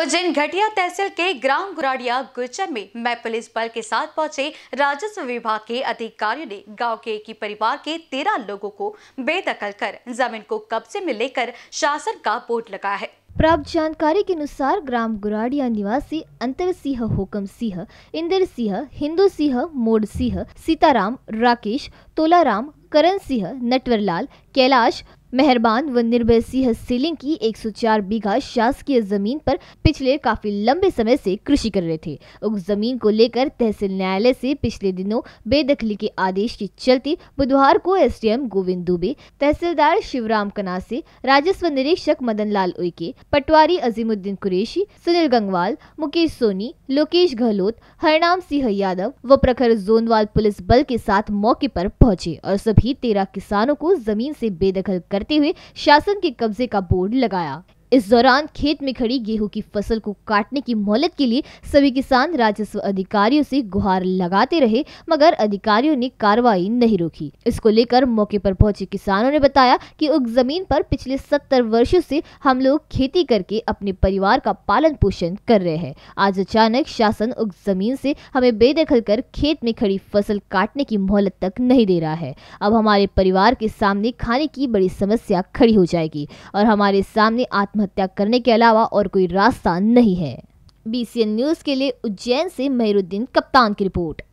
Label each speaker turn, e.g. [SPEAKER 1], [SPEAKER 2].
[SPEAKER 1] उज्जैन घटिया तहसील के ग्राम गुराडिया गुर्जर में मैं पुलिस बल के साथ पहुंचे राजस्व विभाग के अधिकारियों ने गांव के एक ही परिवार के तेरह लोगों को बेदखल कर जमीन को कब्जे में लेकर शासन का बोर्ड लगाया है
[SPEAKER 2] प्राप्त जानकारी के अनुसार ग्राम गुराडिया निवासी अंतर सिंह हुकम सिंह इंदर सिंह हिंदू सिंह मोड़ सिंह सीताराम राकेश तोलाराम करण सिंह नटवरलाल कैलाश मेहरबान व निर्भय सिंह सेलिंग की 104 बीघा शासकीय जमीन पर पिछले काफी लंबे समय से कृषि कर रहे थे उस जमीन को लेकर तहसील न्यायालय से पिछले दिनों बेदखली के आदेश के चलते बुधवार को एसडीएम गोविंद दुबे तहसीलदार शिवराम कनासे राजस्व निरीक्षक मदन लाल उइके पटवारी अजीमुद्दीन कुरेशी सुनील गंगवाल मुकेश सोनी लोकेश गहलोत हरनाम सिंह यादव व प्रखर जोनवाल पुलिस बल के साथ मौके पर पहुंचे और सभी तेरह किसानों को जमीन से बेदखल कर करते हुए शासन के कब्जे का बोर्ड लगाया इस दौरान खेत में खड़ी गेहूं की फसल को काटने की मोहलत के लिए सभी किसान राजस्व अधिकारियों से गुहार लगाते रहे मगर अधिकारियों ने कार्रवाई नहीं रोकी इसको लेकर मौके पर पहुंचे किसानों ने बताया कि उक्त जमीन पर पिछले सत्तर वर्षो से हम लोग खेती करके अपने परिवार का पालन पोषण कर रहे हैं आज अचानक शासन उक्त जमीन से हमें बेदखल कर खेत में खड़ी फसल काटने की मोहलत तक नहीं दे रहा है अब हमारे परिवार के सामने खाने की बड़ी समस्या खड़ी हो जाएगी और हमारे सामने आत्म आत्महत्या करने के अलावा और कोई रास्ता नहीं है बीसीएन न्यूज़ के लिए उज्जैन से मेहरुद्दीन कप्तान की रिपोर्ट